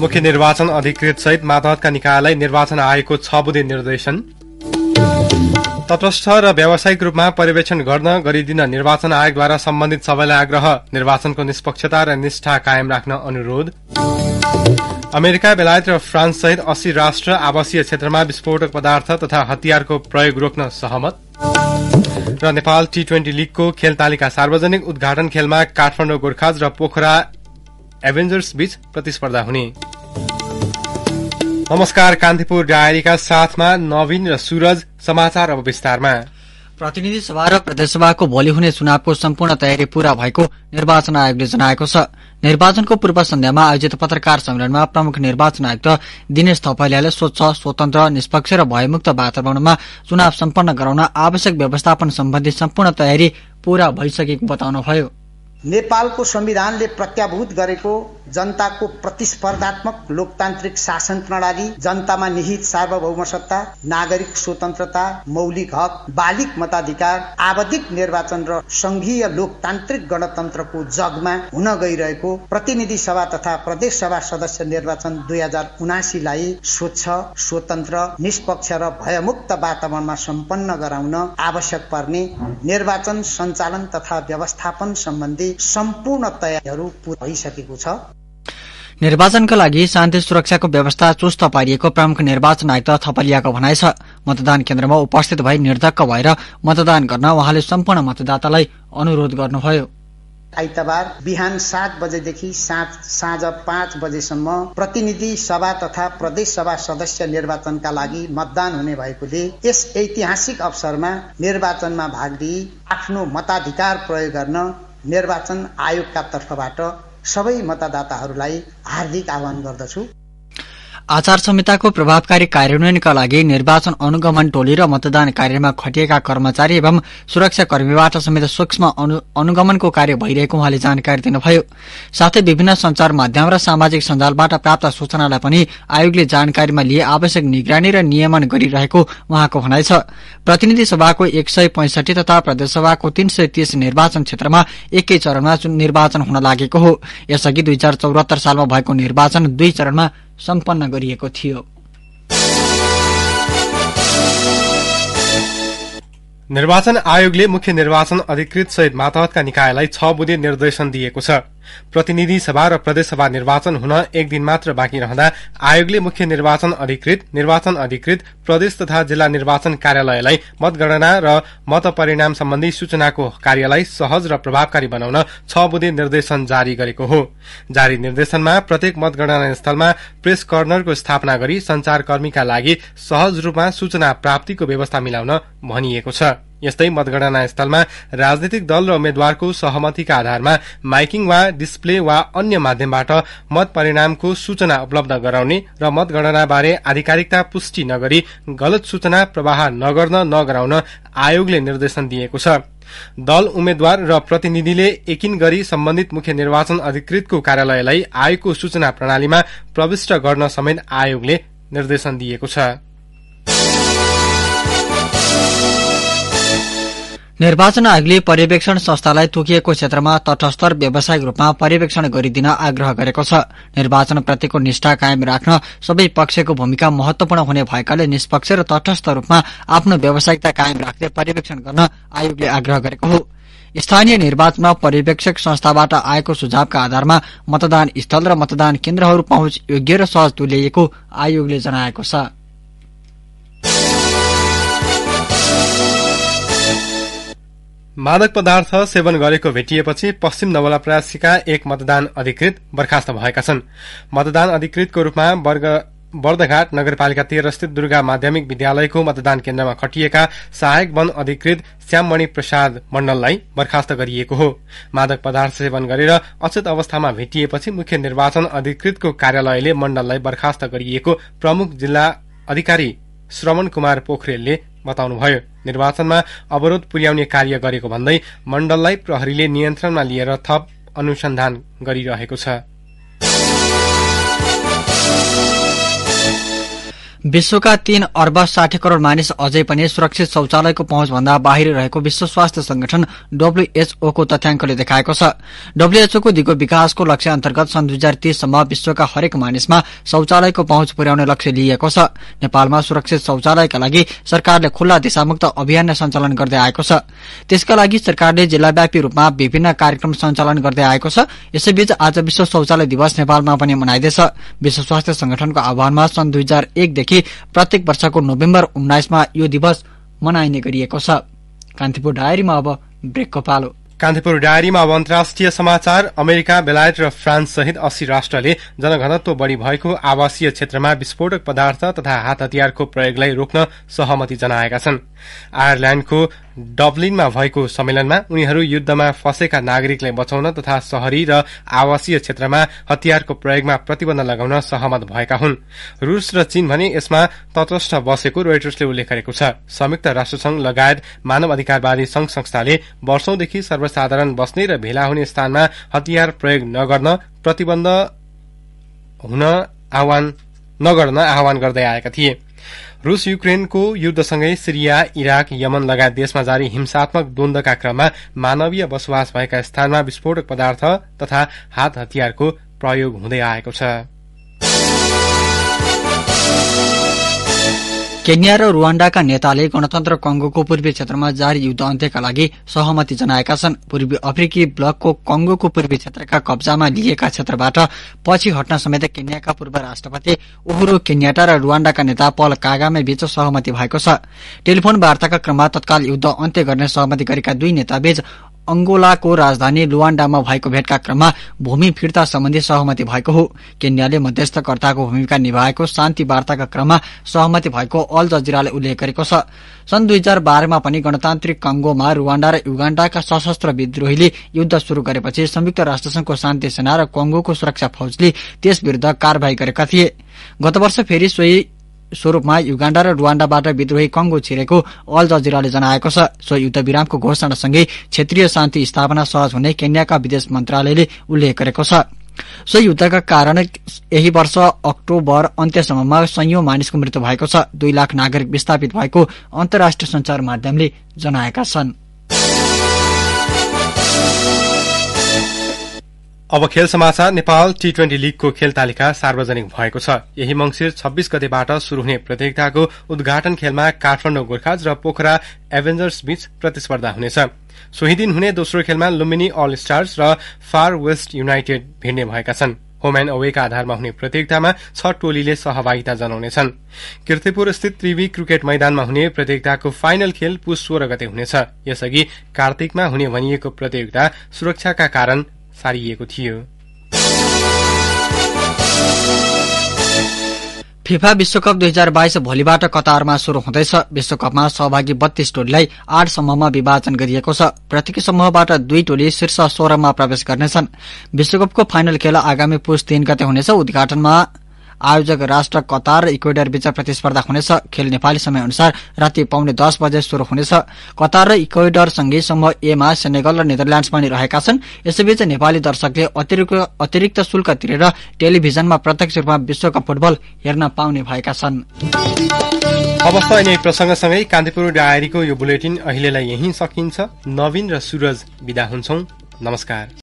मुख्य निर्वाचन अधिकृत सहित माधवका निकायलाई निर्वाचन आयोगको छ बुधे निर्देशन तटस्थ र व्यावसायिक रूपमा पर्यवेक्षण गर्न गरिदिन निर्वाचन आयोगद्वारा सम्बन्धित सबैलाई आग्रह निर्वाचनको निष्पक्षता र निष्ठा कायम राख्न अनुरोध अमेरिका बेलायत र फ्रान्स सहित अस्सी राष्ट्र आवासीय क्षेत्रमा विस्फोटक पदार्थ तथा हतियारको प्रयोग रोक्न सहमत र नेपाल टी ट्वेन्टी लीगको खेल तालिका सार्वजनिक उद्घाटन खेलमा काठमाडौँ गोर्खाज र पोखरा एभेन्जर्स बीच प्रतिस्पर्धा हुने नमस्कार कान्तिपुर डायरीका साथमा नवीन र सूरज समाचार अब विस्तारमा प्रतिनिधि सभा र प्रदेशसभाको भोलि हुने चुनावको सम्पूर्ण तयारी पूरा भएको निर्वाचन आयोगले जनाएको छ निर्वाचनको पूर्व सन्ध्यामा आयोजित पत्रकार सम्मेलनमा प्रमुख निर्वाचन आयुक्त दिनेश थपलियाले स्वच्छ स्वतन्त्र निष्पक्ष र भयमुक्त वातावरणमा चुनाव सम्पन्न गराउन आवश्यक व्यवस्थापन सम्बन्धी सम्पूर्ण तयारी पूरा भइसकेको बताउनुभयो नेपालको संविधानले प्रत्याभूत गरेको जनताको प्रतिस्पर्धात्मक लोकतान्त्रिक शासन प्रणाली जनतामा निहित सार्वभौम सत्ता नागरिक स्वतन्त्रता मौलिक हक बालिक मताधिकार आवधिक निर्वाचन र संघीय लोकतान्त्रिक गणतन्त्रको जगमा हुन गइरहेको प्रतिनिधि सभा तथा प्रदेश सभा सदस्य निर्वाचन दुई हजार उनासीलाई स्वच्छ स्वतन्त्र निष्पक्ष र भयमुक्त वातावरणमा सम्पन्न गराउन आवश्यक पर्ने निर्वाचन सञ्चालन तथा व्यवस्थापन सम्बन्धी सम्पूर्ण तयारीहरू भइसकेको छ निर्वाचनका लागि शान्ति सुरक्षाको व्यवस्था चुस्त पारिएको प्रमुख निर्वाचन आयुक्त थपलियाको भनाइ छ मतदान केन्द्रमा उपस्थित भई निर्धक्क भएर मतदान गर्न उहाँले सम्पूर्ण मतदातालाई अनुरोध गर्नुभयो आइतबार बिहान सात बजेदेखि साँझ पाँच बजेसम्म प्रतिनिधि सभा तथा प्रदेश सभा सदस्य निर्वाचनका लागि मतदान हुने भएकोले यस ऐतिहासिक अवसरमा निर्वाचनमा भाग लिई आफ्नो मताधिकार प्रयोग गर्न निर्वाचन आयोगका तर्फबाट सबै मतदाताहरूलाई हार्दिक आह्वान गर्दछु आचार संहिताको प्रभावकारी कार्यान्वयनका लागि निर्वाचन अनुगमन टोली र मतदान कार्यमा खटिएका कर्मचारी एवं सुरक्षाकर्मीबाट समेत सूक्ष्म अनुगमनको कार्य भइरहेको उहाँले जानकारी दिनुभयो साथै विभिन्न संचार माध्यम र सामाजिक सञ्जालबाट प्राप्त सूचनालाई पनि आयोगले जानकारीमा लिए आवश्यक निगरानी र नियमन गरिरहेको उहाँको भनाइ छ प्रतिनिधि सभाको एक सय तथा प्रदेशसभाको तीन सय निर्वाचन क्षेत्रमा एकै चरणमा निर्वाचन हुन लागेको हो यसअघि दुई सालमा भएको निर्वाचन दुई चरणमा सम्पन्न गरिएको थियो निर्वाचन आयोगले मुख्य निर्वाचन अधिकृत सहित मातहतका निकायलाई छ बुधे निर्देशन दिएको छ प्रतिनिधि सभा र प्रदेशसभा निर्वाचन हुन एक दिन मात्र बाँकी रहँदा आयोगले मुख्य निर्वाचन अधिकृत निर्वाचन अधिकृत प्रदेश तथा जिल्ला निर्वाचन कार्यालयलाई मतगणना र मतपरिणाम सम्बन्धी सूचनाको कार्यलाई सहज र प्रभावकारी बनाउन छ बुधे निर्देशन जारी गरेको हो जारी निर्देशनमा प्रत्येक मतगणना स्थलमा प्रेस कर्नरको स्थापना गरी संचारकर्मीका लागि सहज रूपमा सूचना प्राप्तिको व्यवस्था मिलाउन भनिएको छ यस्तै मतगणना स्थलमा राजनीतिक दल र उम्मेद्वारको सहमतिका आधारमा माइकिङ वा डिस्प्ले वा अन्य माध्यमबाट मत परिणामको सूचना उपलब्ध गराउने र मतगणनाबारे आधिकारिकता पुष्टि नगरी गलत सूचना प्रवाह नगर्न नगराउन आयोगले निर्देशन दिएको छ दल उम्मेद्वार र प्रतिनिधिले एकिन गरी सम्बन्धित मुख्य निर्वाचन अधिकृतको कार्यालयलाई आयोगको सूचना प्रणालीमा प्रविष्ट गर्न समेत आयोगले निर्देशन दिएको छ निर्वाचन आयोगले पर्यवेक्षण संस्थालाई तोकिएको क्षेत्रमा तटस्थर व्यावसायिक रूपमा पर्यवेक्षण गरिदिन आग्रह गरेको छ निर्वाचनप्रतिको निष्ठा कायम राख्न सबै पक्षको भूमिका महत्वपूर्ण हुने भएकाले निष्पक्ष र तटस्थ रूपमा आफ्नो व्यावसायिकता कायम राख्दै पर्यवेक्षण गर्न आयोगले आग्रह गरेको हो स्थानीय निर्वाचनमा पर्यवेक्षक संस्थाबाट आएको सुझावका आधारमा मतदान स्थल र मतदान केन्द्रहरू पहुँच योग्य र सहज तुल्याइएको आयोगले जनाएको छ मादक पदार्थ सेवन गरेको भेटिएपछि पश्चिम नवलाप्रासीका एक मतदान अधिकृत बर्खास्त भएका छन् मतदान अधिकृतको रूपमा वर्ग बर्दघाट नगरपालिका स्थित दुर्गा माध्यमिक विद्यालयको मतदान केन्द्रमा खटिएका सहायक वन अधिकृत श्याममणि प्रसाद मण्डललाई बर्खास्त गरिएको हो मादक पदार्थ सेवन गरेर अचेत अवस्थामा भेटिएपछि मुख्य निर्वाचन अधिकृतको कार्यालयले मण्डललाई बर्खास्त गरिएको प्रमुख जिल्ला अधिकारी श्रवण कुमार पोखरेलले बताउनुभयो निर्वाचनमा अवरोध पुर्याउने कार्य गरेको भन्दै मण्डललाई प्रहरीले नियन्त्रणमा लिएर थप अनुसन्धान गरिरहेको छ विश्वका तीन अर्ब साठी करोड़ मानिस अझै पनि सुरक्षित शौचालयको पहुँचभन्दा बाहिर रहेको विश्व स्वास्थ्य संगठन डब्ल्यूएचओको तथ्याङ्कले देखाएको छ डब्ल्यूएचओको दिगो विकासको लक्ष्य अन्तर्गत सन् दुई हजार तीससम्म विश्वका हरेक मानिसमा शौचालयको पहुँच पुर्याउने लक्ष्य लिएको छ नेपालमा सुरक्षित शौचालयका लागि सरकारले खुल्ला दिशामुक्त अभियान सञ्चालन गर्दै आएको छ त्यसका लागि सरकारले जिल्लाव्यापी रूपमा विभिन्न कार्यक्रम सञ्चालन गर्दै आएको छ यसैबीच आज विश्व शौचालय दिवस नेपालमा पनि मनाइँदैछ विश्व स्वास्थ्य संगठनको आह्वानमा सन् दुई हजार एकदेखि सालदेखि प्रत्येक वर्षको नोभेम्बर उन्नाइसमा यो दिवस मनाइने गरिएको छ कान्तिपुर डायरीमा अब ब्रेकको पालो कान्तिपुर डायरीमा अब अन्तर्राष्ट्रिय समाचार अमेरिका बेलायत र फ्रान्स सहित अस्सी राष्ट्रले जनघनत्व बढ़ी भएको आवासीय क्षेत्रमा विस्फोटक पदार्थ तथा हात हतियारको प्रयोगलाई रोक्न सहमति जनाएका छनृ आयरल्याण्डको डब्लिनमा भएको सम्मेलनमा उनीहरू युद्धमा फँसेका नागरिकलाई बचाउन तथा शहरी र आवासीय क्षेत्रमा हतियारको प्रयोगमा प्रतिबन्ध लगाउन सहमत भएका हुन् रूस र चीन भने यसमा तटस्थ बसेको रोइटर्सले उल्लेख गरेको छ संयुक्त राष्ट्रसंघ लगायत मानव अधिकारवादी संघ संस्थाले वर्षौंदेखि सर्वसाधारण बस्ने र भेला हुने स्थानमा हतियार प्रयोग नगर्न प्रतिबन्ध हुन आह्वान नगर्न आह्वान गर्दै आएका थिए रूस युक्रेनको युद्धसँगै सिरिया इराक यमन लगायत देशमा जारी हिंसात्मक द्वन्दका क्रममा मानवीय बसोबास भएका स्थानमा विस्फोटक पदार्थ तथा हात हतियारको प्रयोग हुँदै आएको छ केन्या र रुवाण्डाका नेताले गणतन्त्र कङ्गोको पूर्वी क्षेत्रमा जारी युद्ध अन्त्यका लागि सहमति जनाएका छन् पूर्वी अफ्रिकी ब्लकको कङ्गोको पूर्वी क्षेत्रका कब्जामा लिएका क्षेत्रबाट पछि हट्न समेत केन्याका पूर्व राष्ट्रपति ओहरो केन्याटा र रुवाण्डाका नेता पल कागामे बीच सहमति भएको छ टेलिफोन वार्ताका क्रममा तत्काल युद्ध अन्त्य गर्ने सहमति गरेका दुई नेताबीच अंगोलाको राजधानी लुवाण्डामा भएको भेटका क्रममा भूमि फिर्ता सम्बन्धी सहमति भएको हो केन्याले मध्यस्थकर्ताको भूमिका निभाएको शान्ति वार्ताका क्रममा सहमति भएको अल जजिराले उल्लेख गरेको छ सन् दुई हजार बाह्रमा पनि गणतान्त्रिक कंगोमा रुवाण्डा र युगाण्डाका सशस्त्र विद्रोहीले युद्ध शुरू गरेपछि संयुक्त राष्ट्रसंघको शान्ति सेना र कंगोको सुरक्षा फौजले त्यस विरूद्ध कार्यवाही गरेका थिए गत वर्ष फेरि सोही स्वरूपमा युगाण्डा र रुवाण्डाबाट विद्रोही कङ्गो छिरेको अल जजिराले जनाएको छ सो युद्धविरामको घोषणासँगै क्षेत्रीय शान्ति स्थापना सहज हुने केन्याका विदेश मन्त्रालयले उल्लेख गरेको छ सो युद्धका कारण यही वर्ष अक्टोबर अन्त्यसम्ममा संयौं मानिसको मृत्यु भएको छ दुई लाख नागरिक विस्थापित भएको अन्तर्राष्ट्रिय संचार माध्यमले जनाएका छनृ अब खेल समाचार नेपाल टी ट्वेन्टी लीगको खेल तालिका सार्वजनिक भएको छ यही मंगिर छब्बीस गतेबाट शुरू हुने प्रतियोगिताको उद्घाटन खेलमा काठमाडौँ गोर्खाज र पोखरा एभेन्जर्स बीच प्रतिस्पर्धा हुनेछ सोही दिन हुने दोस्रो खेलमा लुम्बिनी अल स्टार्स र फार वेस्ट युनाइटेड भिड्ने भएका छन् होम एण्ड अवेका आधारमा हुने प्रतियोगितामा छ टोलीले सहभागिता जनाउनेछन् किर्तिपुर स्थित त्रिवी क्रिकेट मैदानमा हुने प्रतियोगिताको फाइनल खेल पुस सोह्र गते हुनेछ यसअघि कार्तिकमा हुने भनिएको प्रतियोगिता सुरक्षाका कारण सारिएको थियो फिफा विश्वकप दुई हजार बाइस भोलिबाट कतारमा शुरू हुँदैछ विश्वकपमा सहभागी बत्तीस टोलीलाई आठ समूहमा विभाजन गरिएको छ प्रत्येक समूहबाट दुई टोली शीर्ष सोह्रमा प्रवेश गर्नेछन् विश्वकपको फाइनल खेल आगामी पुष तीन गते हुनेछ उद्घाटनमा आयोजक राष्ट्र कतार र इक्वेडर बीच प्रतिस्पर्धा हुनेछ खेल नेपाली समय अनुसार राति पाउने दस बजे शुरू हुनेछ कतार र इक्वेडर इक्वेडरसँगै समूह एमा सेनेगल र नेदरल्याण्ड्स पनि रहेका छन् यसैबीच नेपाली दर्शकले अतिरिक्त शुल्क तिरेर टेलिभिजनमा प्रत्यक्ष रूपमा विश्वकप फुटबल हेर्न पाउने भएका छन् अवस्था अनि प्रसङ्गसँगै कान्तिपुर डायरीको यो बुलेटिन अहिलेलाई यहीँ सकिन्छ नवीन र सुरज विदा हुन्छौ नमस्कार